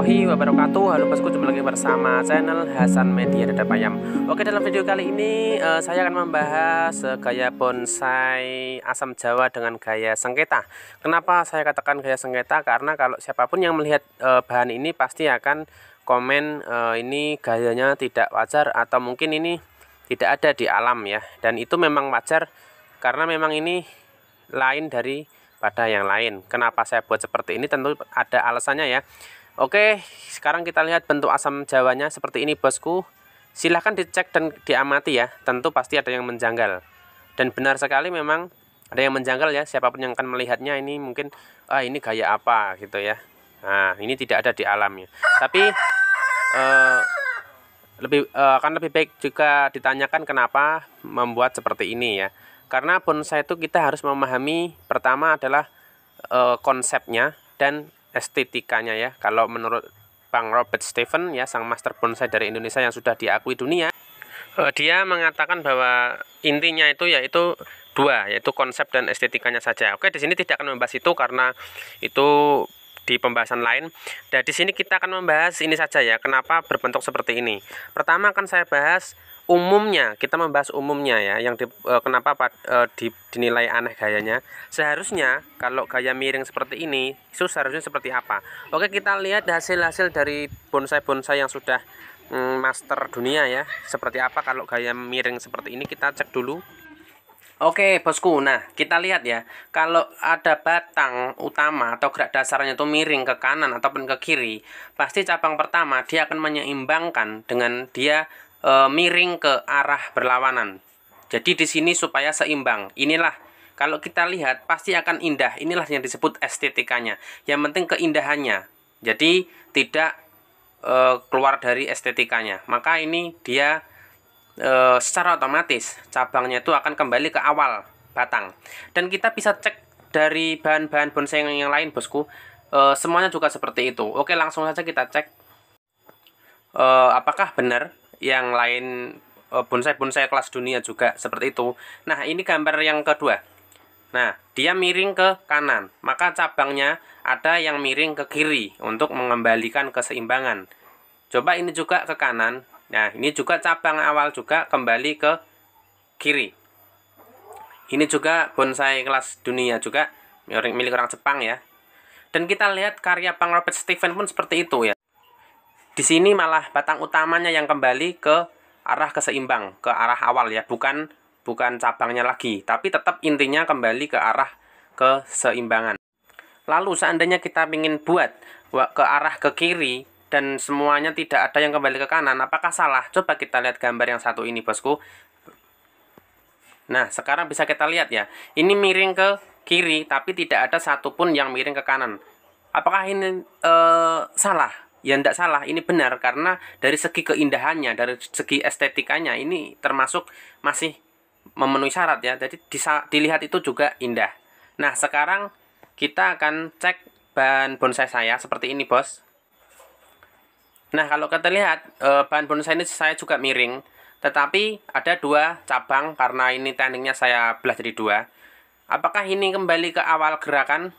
warahmatullahi wabarakatuh Halo bosku, jumpa lagi bersama channel Hasan Media Dada Payam Oke dalam video kali ini uh, saya akan membahas uh, gaya bonsai asam jawa dengan gaya sengketa Kenapa saya katakan gaya sengketa? Karena kalau siapapun yang melihat uh, bahan ini pasti akan komen uh, ini gayanya tidak wajar Atau mungkin ini tidak ada di alam ya Dan itu memang wajar karena memang ini lain dari pada yang lain. Kenapa saya buat seperti ini tentu ada alasannya ya. Oke, sekarang kita lihat bentuk asam jawanya seperti ini bosku. Silahkan dicek dan diamati ya, tentu pasti ada yang menjanggal. Dan benar sekali memang ada yang menjanggal ya, siapapun yang akan melihatnya ini mungkin, ah ini gaya apa gitu ya. Nah, ini tidak ada di alamnya. Tapi, eh, lebih eh, akan lebih baik juga ditanyakan kenapa membuat seperti ini ya. Karena bonsai itu kita harus memahami pertama adalah eh, konsepnya dan estetikanya ya. Kalau menurut Bang Robert Stephen ya sang master bonsai dari Indonesia yang sudah diakui dunia, eh, dia mengatakan bahwa intinya itu yaitu dua yaitu konsep dan estetikanya saja. Oke, di sini tidak akan membahas itu karena itu di pembahasan lain. Dan di sini kita akan membahas ini saja ya, kenapa berbentuk seperti ini. Pertama akan saya bahas umumnya, kita membahas umumnya ya, yang di, e, kenapa e, di, dinilai aneh gayanya. Seharusnya kalau gaya miring seperti ini, itu seharusnya seperti apa? Oke, kita lihat hasil-hasil dari bonsai-bonsai yang sudah mm, master dunia ya. Seperti apa kalau gaya miring seperti ini kita cek dulu. Oke bosku, nah kita lihat ya Kalau ada batang utama atau gerak dasarnya itu miring ke kanan ataupun ke kiri Pasti cabang pertama dia akan menyeimbangkan dengan dia e, miring ke arah berlawanan Jadi di sini supaya seimbang Inilah kalau kita lihat pasti akan indah Inilah yang disebut estetikanya Yang penting keindahannya Jadi tidak e, keluar dari estetikanya Maka ini dia e, secara otomatis cabangnya itu akan kembali ke awal batang. Dan kita bisa cek dari bahan-bahan bonsai yang lain, bosku. E, semuanya juga seperti itu. Oke, langsung saja kita cek e, apakah benar yang lain bonsai-bonsai kelas dunia juga seperti itu. Nah, ini gambar yang kedua. Nah, dia miring ke kanan, maka cabangnya ada yang miring ke kiri untuk mengembalikan keseimbangan. Coba ini juga ke kanan, Nah, ini juga cabang awal juga kembali ke kiri. Ini juga bonsai kelas dunia juga milik orang Jepang ya. Dan kita lihat karya Bang Robert Stephen pun seperti itu ya. Di sini malah batang utamanya yang kembali ke arah keseimbang, ke arah awal ya, bukan bukan cabangnya lagi, tapi tetap intinya kembali ke arah keseimbangan. Lalu seandainya kita ingin buat ke arah ke kiri, dan semuanya tidak ada yang kembali ke kanan. Apakah salah? Coba kita lihat gambar yang satu ini, bosku. Nah, sekarang bisa kita lihat ya. Ini miring ke kiri, tapi tidak ada satupun yang miring ke kanan. Apakah ini eh, salah? Ya, tidak salah. Ini benar, karena dari segi keindahannya, dari segi estetikanya, ini termasuk masih memenuhi syarat ya. Jadi, dilihat itu juga indah. Nah, sekarang kita akan cek bahan bonsai saya seperti ini, bos. Nah, kalau kita lihat eh, bahan bonsai ini saya juga miring, tetapi ada dua cabang karena ini tekniknya saya belah jadi dua. Apakah ini kembali ke awal gerakan?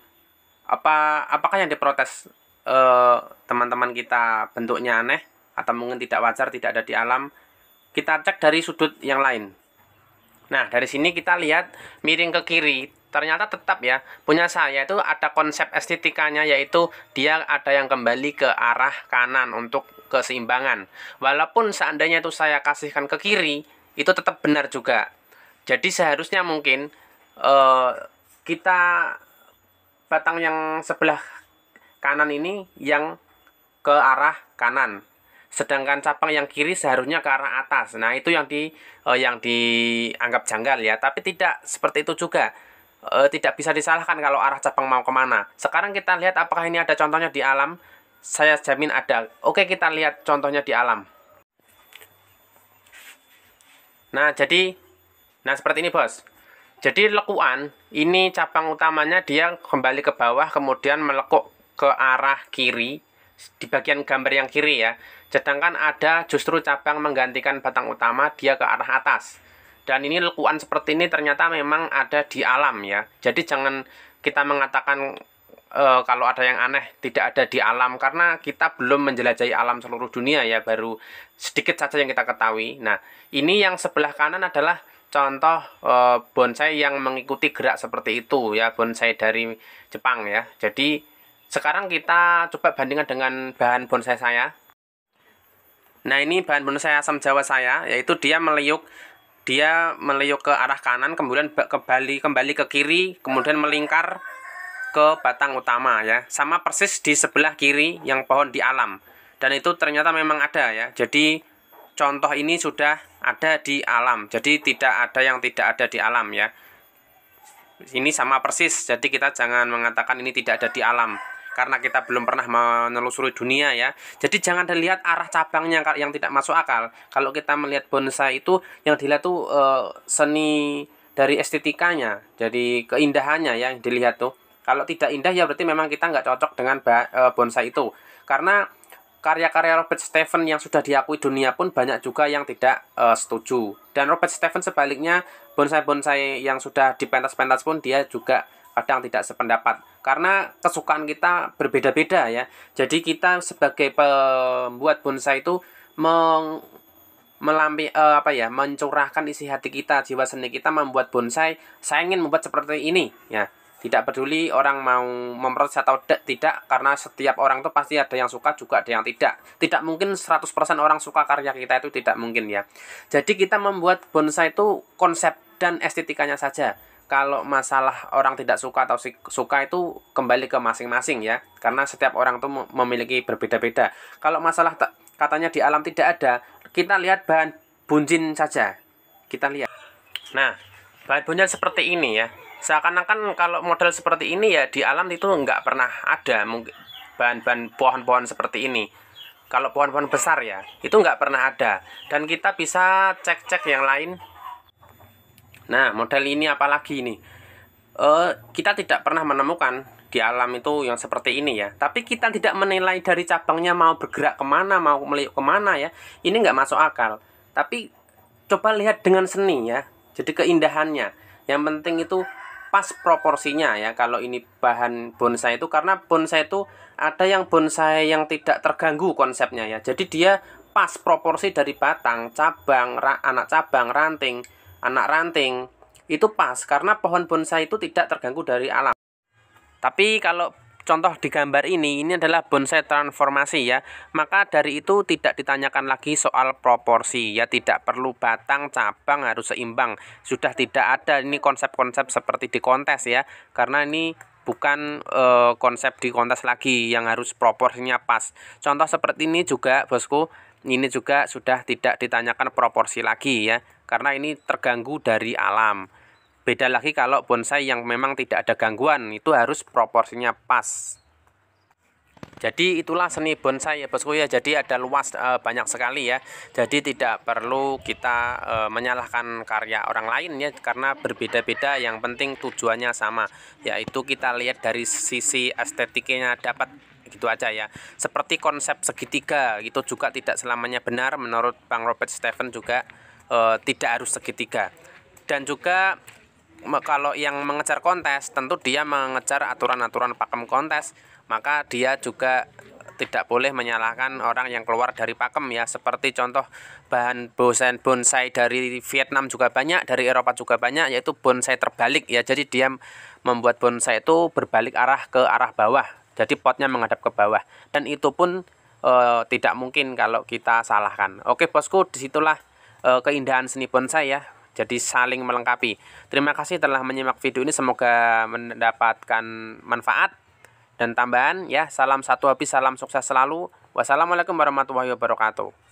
Apa apakah yang diprotes eh, teman-teman eh, kita bentuknya aneh atau mungkin tidak wajar tidak ada di alam? Kita cek dari sudut yang lain. Nah, dari sini kita lihat miring ke kiri ternyata tetap ya punya saya itu ada konsep estetikanya yaitu dia ada yang kembali ke arah kanan untuk keseimbangan walaupun seandainya itu saya kasihkan ke kiri itu tetap benar juga jadi seharusnya mungkin uh, kita batang yang sebelah kanan ini yang ke arah kanan sedangkan cabang yang kiri seharusnya ke arah atas. Nah, itu yang di uh, yang dianggap janggal ya, tapi tidak seperti itu juga e, tidak bisa disalahkan kalau arah cabang mau kemana. Sekarang kita lihat apakah ini ada contohnya di alam. Saya jamin ada. Oke, kita lihat contohnya di alam. Nah, jadi nah seperti ini, Bos. Jadi lekuan ini cabang utamanya dia kembali ke bawah kemudian melekuk ke arah kiri di bagian gambar yang kiri ya. Sedangkan ada justru cabang menggantikan batang utama dia ke arah atas. Dan ini lekuan seperti ini ternyata memang ada di alam ya. Jadi jangan kita mengatakan e, kalau ada yang aneh tidak ada di alam karena kita belum menjelajahi alam seluruh dunia ya baru sedikit saja yang kita ketahui. Nah, ini yang sebelah kanan adalah contoh e, bonsai yang mengikuti gerak seperti itu ya, bonsai dari Jepang ya. Jadi sekarang kita coba bandingkan dengan bahan bonsai saya. Nah, ini bahan bonsai asam jawa saya yaitu dia meliuk dia meliuk ke arah kanan kemudian kembali kembali ke kiri kemudian melingkar ke batang utama ya sama persis di sebelah kiri yang pohon di alam dan itu ternyata memang ada ya jadi contoh ini sudah ada di alam jadi tidak ada yang tidak ada di alam ya ini sama persis jadi kita jangan mengatakan ini tidak ada di alam karena kita belum pernah menelusuri dunia ya. Jadi jangan dilihat arah cabangnya yang tidak masuk akal. Kalau kita melihat bonsai itu yang dilihat tuh e, seni dari estetikanya, jadi keindahannya ya, yang dilihat tuh. Kalau tidak indah ya berarti memang kita nggak cocok dengan eh, bonsai itu. Karena karya-karya Robert Stephen yang sudah diakui dunia pun banyak juga yang tidak uh, setuju. Dan Robert Stephen sebaliknya bonsai-bonsai yang sudah dipentas-pentas pun dia juga kadang tidak sependapat karena kesukaan kita berbeda-beda ya. Jadi kita sebagai pembuat bonsai itu meng melampi uh, apa ya mencurahkan isi hati kita jiwa seni kita membuat bonsai saya ingin membuat seperti ini ya tidak peduli orang mau memproses atau tidak karena setiap orang itu pasti ada yang suka juga ada yang tidak tidak mungkin 100% orang suka karya kita itu tidak mungkin ya jadi kita membuat bonsai itu konsep dan estetikanya saja kalau masalah orang tidak suka atau suka itu kembali ke masing-masing ya karena setiap orang tuh memiliki berbeda-beda kalau masalah katanya di alam tidak ada kita lihat bahan bunjin saja kita lihat nah bahan bunjil seperti ini ya seakan-akan kalau model seperti ini ya di alam itu nggak pernah ada mungkin bahan-bahan pohon-pohon seperti ini kalau pohon-pohon besar ya itu nggak pernah ada dan kita bisa cek-cek yang lain Nah, model ini apalagi ini? Uh, kita tidak pernah menemukan di alam itu yang seperti ini ya. Tapi kita tidak menilai dari cabangnya mau bergerak kemana, mau meliuk kemana ya. Ini nggak masuk akal. Tapi coba lihat dengan seni ya. Jadi keindahannya. Yang penting itu pas proporsinya ya kalau ini bahan bonsai itu karena bonsai itu ada yang bonsai yang tidak terganggu konsepnya ya jadi dia pas proporsi dari batang cabang anak cabang ranting anak ranting itu pas karena pohon bonsai itu tidak terganggu dari alam. Tapi kalau contoh di gambar ini ini adalah bonsai transformasi ya maka dari itu tidak ditanyakan lagi soal proporsi ya tidak perlu batang cabang harus seimbang sudah tidak ada ini konsep-konsep seperti di kontes ya karena ini bukan e, konsep di kontes lagi yang harus proporsinya pas contoh seperti ini juga bosku ini juga sudah tidak ditanyakan proporsi lagi ya karena ini terganggu dari alam. Beda lagi kalau bonsai yang memang tidak ada gangguan, itu harus proporsinya pas. Jadi itulah seni bonsai ya bosku ya. Jadi ada luas e, banyak sekali ya. Jadi tidak perlu kita e, menyalahkan karya orang lain ya karena berbeda-beda. Yang penting tujuannya sama yaitu kita lihat dari sisi estetiknya dapat gitu aja ya. Seperti konsep segitiga itu juga tidak selamanya benar menurut Bang Robert Stephen juga e, tidak harus segitiga dan juga kalau yang mengejar kontes tentu dia mengejar aturan-aturan pakem kontes maka dia juga tidak boleh menyalahkan orang yang keluar dari pakem ya seperti contoh bahan bonsai bonsai dari Vietnam juga banyak dari Eropa juga banyak yaitu bonsai terbalik ya jadi dia membuat bonsai itu berbalik arah ke arah bawah jadi potnya menghadap ke bawah dan itu pun e, tidak mungkin kalau kita salahkan oke bosku disitulah Eh, keindahan seni bonsai ya jadi saling melengkapi. Terima kasih telah menyimak video ini semoga mendapatkan manfaat dan tambahan ya. Salam satu habis, salam sukses selalu. Wassalamualaikum warahmatullahi wabarakatuh.